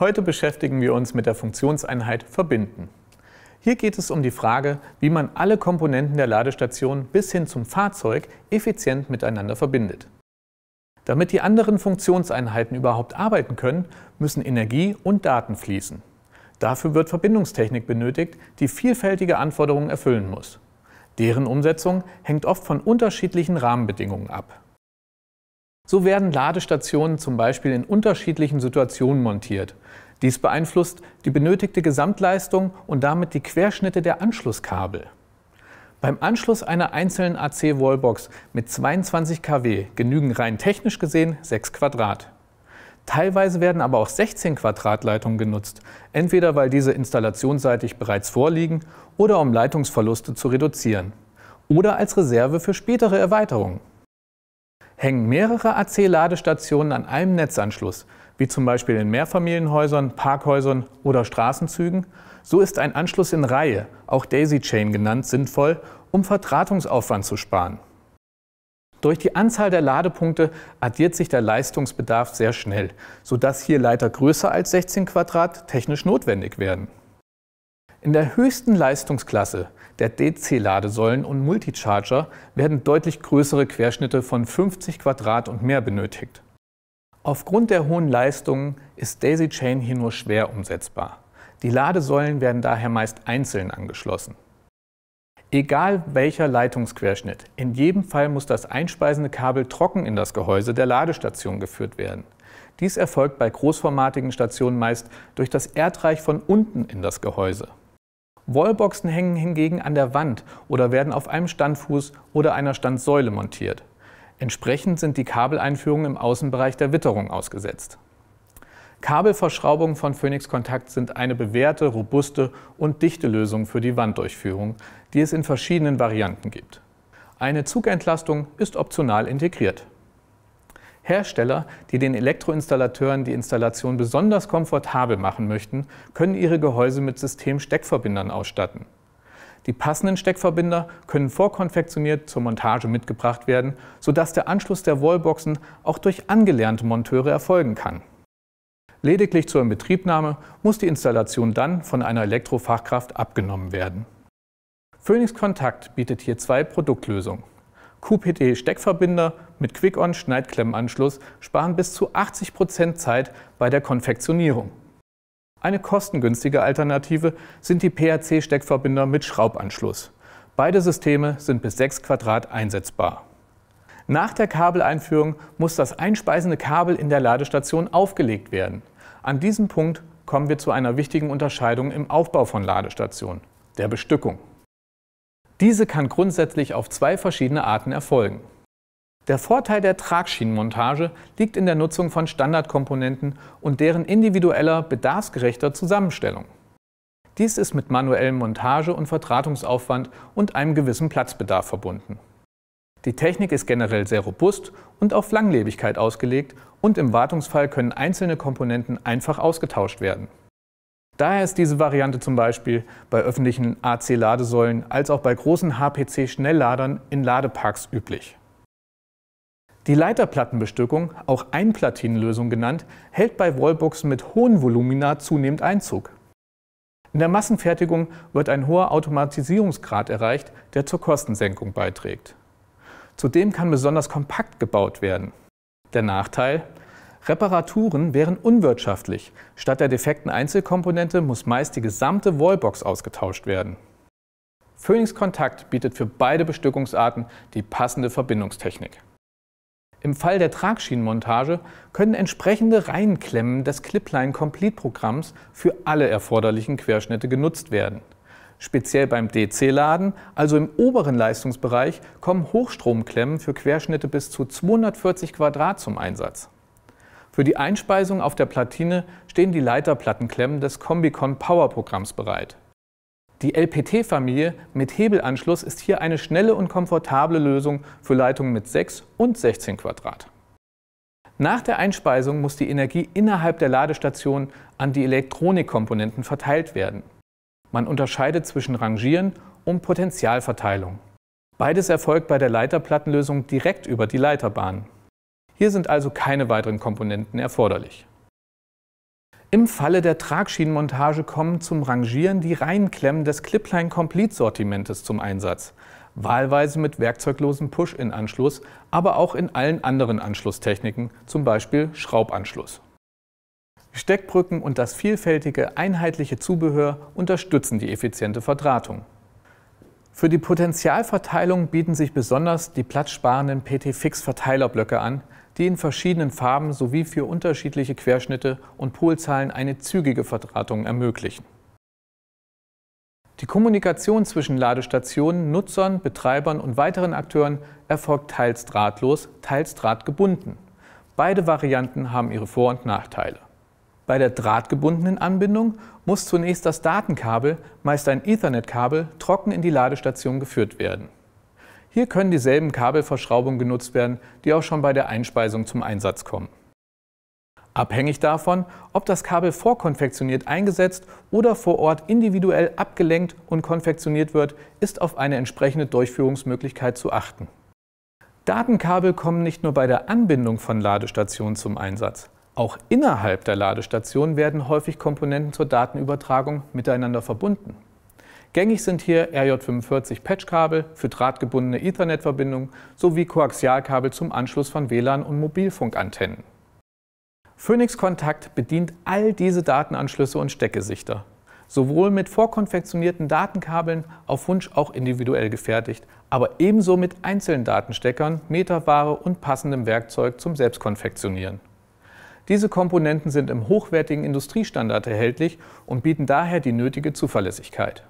Heute beschäftigen wir uns mit der Funktionseinheit Verbinden. Hier geht es um die Frage, wie man alle Komponenten der Ladestation bis hin zum Fahrzeug effizient miteinander verbindet. Damit die anderen Funktionseinheiten überhaupt arbeiten können, müssen Energie und Daten fließen. Dafür wird Verbindungstechnik benötigt, die vielfältige Anforderungen erfüllen muss. Deren Umsetzung hängt oft von unterschiedlichen Rahmenbedingungen ab. So werden Ladestationen zum Beispiel in unterschiedlichen Situationen montiert. Dies beeinflusst die benötigte Gesamtleistung und damit die Querschnitte der Anschlusskabel. Beim Anschluss einer einzelnen AC-Wallbox mit 22 kW genügen rein technisch gesehen 6 Quadrat. Teilweise werden aber auch 16 Quadratleitungen genutzt, entweder weil diese installationsseitig bereits vorliegen oder um Leitungsverluste zu reduzieren oder als Reserve für spätere Erweiterungen. Hängen mehrere AC-Ladestationen an einem Netzanschluss, wie zum Beispiel in Mehrfamilienhäusern, Parkhäusern oder Straßenzügen, so ist ein Anschluss in Reihe, auch Daisy Chain genannt, sinnvoll, um Vertratungsaufwand zu sparen. Durch die Anzahl der Ladepunkte addiert sich der Leistungsbedarf sehr schnell, sodass hier Leiter größer als 16 Quadrat technisch notwendig werden. In der höchsten Leistungsklasse der DC-Ladesäulen und Multicharger werden deutlich größere Querschnitte von 50 Quadrat und mehr benötigt. Aufgrund der hohen Leistungen ist Daisy Chain hier nur schwer umsetzbar. Die Ladesäulen werden daher meist einzeln angeschlossen. Egal welcher Leitungsquerschnitt, in jedem Fall muss das einspeisende Kabel trocken in das Gehäuse der Ladestation geführt werden. Dies erfolgt bei großformatigen Stationen meist durch das Erdreich von unten in das Gehäuse. Wallboxen hängen hingegen an der Wand oder werden auf einem Standfuß oder einer Standsäule montiert. Entsprechend sind die Kabeleinführungen im Außenbereich der Witterung ausgesetzt. Kabelverschraubungen von Phoenix Kontakt sind eine bewährte, robuste und dichte Lösung für die Wanddurchführung, die es in verschiedenen Varianten gibt. Eine Zugentlastung ist optional integriert. Hersteller, die den Elektroinstallateuren die Installation besonders komfortabel machen möchten, können ihre Gehäuse mit Systemsteckverbindern ausstatten. Die passenden Steckverbinder können vorkonfektioniert zur Montage mitgebracht werden, sodass der Anschluss der Wallboxen auch durch angelernte Monteure erfolgen kann. Lediglich zur Inbetriebnahme muss die Installation dann von einer Elektrofachkraft abgenommen werden. Phoenix Kontakt bietet hier zwei Produktlösungen qpt steckverbinder mit Quick-On-Schneidklemmenanschluss sparen bis zu 80% Prozent Zeit bei der Konfektionierung. Eine kostengünstige Alternative sind die PHC-Steckverbinder mit Schraubanschluss. Beide Systeme sind bis 6 Quadrat einsetzbar. Nach der Kabeleinführung muss das einspeisende Kabel in der Ladestation aufgelegt werden. An diesem Punkt kommen wir zu einer wichtigen Unterscheidung im Aufbau von Ladestationen, der Bestückung. Diese kann grundsätzlich auf zwei verschiedene Arten erfolgen. Der Vorteil der Tragschienenmontage liegt in der Nutzung von Standardkomponenten und deren individueller, bedarfsgerechter Zusammenstellung. Dies ist mit manuellem Montage- und Vertratungsaufwand und einem gewissen Platzbedarf verbunden. Die Technik ist generell sehr robust und auf Langlebigkeit ausgelegt und im Wartungsfall können einzelne Komponenten einfach ausgetauscht werden. Daher ist diese Variante zum Beispiel bei öffentlichen AC-Ladesäulen als auch bei großen HPC-Schnellladern in Ladeparks üblich. Die Leiterplattenbestückung, auch Einplatinenlösung genannt, hält bei Wallboxen mit hohen Volumina zunehmend Einzug. In der Massenfertigung wird ein hoher Automatisierungsgrad erreicht, der zur Kostensenkung beiträgt. Zudem kann besonders kompakt gebaut werden. Der Nachteil, Reparaturen wären unwirtschaftlich. Statt der defekten Einzelkomponente muss meist die gesamte Wallbox ausgetauscht werden. Phoenix Kontakt bietet für beide Bestückungsarten die passende Verbindungstechnik. Im Fall der Tragschienenmontage können entsprechende Reihenklemmen des Clipline Complete Programms für alle erforderlichen Querschnitte genutzt werden. Speziell beim DC-Laden, also im oberen Leistungsbereich, kommen Hochstromklemmen für Querschnitte bis zu 240 Quadrat zum Einsatz. Für die Einspeisung auf der Platine stehen die Leiterplattenklemmen des Combicon Power Programms bereit. Die LPT-Familie mit Hebelanschluss ist hier eine schnelle und komfortable Lösung für Leitungen mit 6 und 16 Quadrat. Nach der Einspeisung muss die Energie innerhalb der Ladestation an die Elektronikkomponenten verteilt werden. Man unterscheidet zwischen Rangieren und Potentialverteilung. Beides erfolgt bei der Leiterplattenlösung direkt über die Leiterbahn. Hier sind also keine weiteren Komponenten erforderlich. Im Falle der Tragschienenmontage kommen zum Rangieren die Reihenklemmen des Clipline Complete Sortimentes zum Einsatz, wahlweise mit werkzeuglosem Push-in-Anschluss, aber auch in allen anderen Anschlusstechniken, zum Beispiel Schraubanschluss. Steckbrücken und das vielfältige einheitliche Zubehör unterstützen die effiziente Verdrahtung. Für die Potentialverteilung bieten sich besonders die platzsparenden PT-Fix-Verteilerblöcke an, die in verschiedenen Farben sowie für unterschiedliche Querschnitte und Polzahlen eine zügige Verdrahtung ermöglichen. Die Kommunikation zwischen Ladestationen, Nutzern, Betreibern und weiteren Akteuren erfolgt teils drahtlos, teils drahtgebunden. Beide Varianten haben ihre Vor- und Nachteile. Bei der drahtgebundenen Anbindung muss zunächst das Datenkabel, meist ein Ethernet-Kabel, trocken in die Ladestation geführt werden. Hier können dieselben Kabelverschraubungen genutzt werden, die auch schon bei der Einspeisung zum Einsatz kommen. Abhängig davon, ob das Kabel vorkonfektioniert eingesetzt oder vor Ort individuell abgelenkt und konfektioniert wird, ist auf eine entsprechende Durchführungsmöglichkeit zu achten. Datenkabel kommen nicht nur bei der Anbindung von Ladestationen zum Einsatz. Auch innerhalb der Ladestation werden häufig Komponenten zur Datenübertragung miteinander verbunden. Gängig sind hier rj 45 Patchkabel für drahtgebundene Ethernet-Verbindungen sowie Koaxialkabel zum Anschluss von WLAN und Mobilfunkantennen. Phoenix Kontakt bedient all diese Datenanschlüsse und Steckgesichter, sowohl mit vorkonfektionierten Datenkabeln, auf Wunsch auch individuell gefertigt, aber ebenso mit einzelnen Datensteckern, Meterware und passendem Werkzeug zum Selbstkonfektionieren. Diese Komponenten sind im hochwertigen Industriestandard erhältlich und bieten daher die nötige Zuverlässigkeit.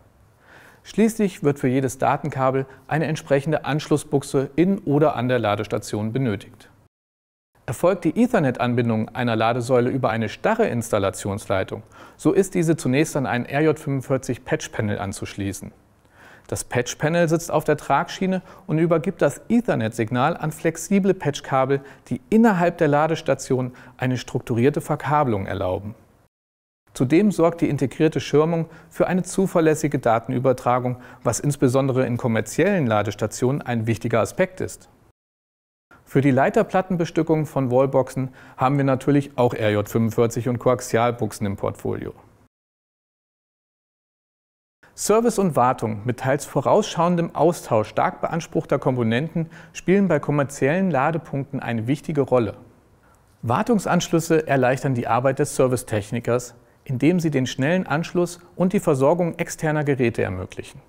Schließlich wird für jedes Datenkabel eine entsprechende Anschlussbuchse in oder an der Ladestation benötigt. Erfolgt die Ethernet-Anbindung einer Ladesäule über eine starre Installationsleitung, so ist diese zunächst an ein RJ45 Patch-Panel anzuschließen. Das Patch-Panel sitzt auf der Tragschiene und übergibt das Ethernet-Signal an flexible Patch-Kabel, die innerhalb der Ladestation eine strukturierte Verkabelung erlauben. Zudem sorgt die integrierte Schirmung für eine zuverlässige Datenübertragung, was insbesondere in kommerziellen Ladestationen ein wichtiger Aspekt ist. Für die Leiterplattenbestückung von Wallboxen haben wir natürlich auch RJ45 und Koaxialbuchsen im Portfolio. Service und Wartung mit teils vorausschauendem Austausch stark beanspruchter Komponenten spielen bei kommerziellen Ladepunkten eine wichtige Rolle. Wartungsanschlüsse erleichtern die Arbeit des Servicetechnikers, indem sie den schnellen Anschluss und die Versorgung externer Geräte ermöglichen.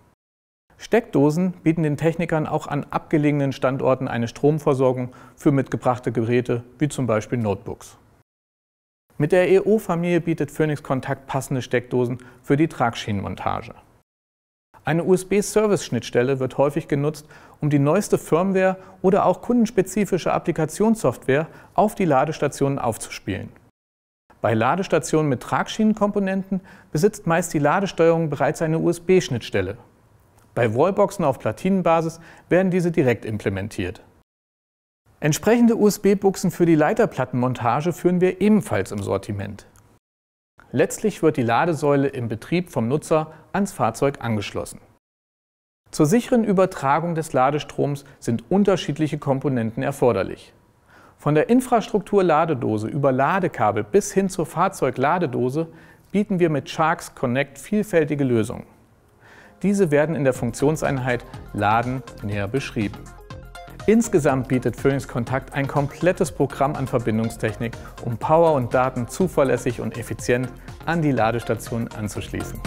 Steckdosen bieten den Technikern auch an abgelegenen Standorten eine Stromversorgung für mitgebrachte Geräte, wie zum Beispiel Notebooks. Mit der EO-Familie bietet Phoenix Kontakt passende Steckdosen für die Tragschienenmontage. Eine USB-Service-Schnittstelle wird häufig genutzt, um die neueste Firmware oder auch kundenspezifische Applikationssoftware auf die Ladestationen aufzuspielen. Bei Ladestationen mit Tragschienenkomponenten besitzt meist die Ladesteuerung bereits eine USB-Schnittstelle. Bei Wallboxen auf Platinenbasis werden diese direkt implementiert. Entsprechende USB-Buchsen für die Leiterplattenmontage führen wir ebenfalls im Sortiment. Letztlich wird die Ladesäule im Betrieb vom Nutzer ans Fahrzeug angeschlossen. Zur sicheren Übertragung des Ladestroms sind unterschiedliche Komponenten erforderlich. Von der Infrastruktur Ladedose über Ladekabel bis hin zur Fahrzeugladedose bieten wir mit Sharks Connect vielfältige Lösungen. Diese werden in der Funktionseinheit Laden näher beschrieben. Insgesamt bietet Phoenix Kontakt ein komplettes Programm an Verbindungstechnik, um Power und Daten zuverlässig und effizient an die Ladestationen anzuschließen.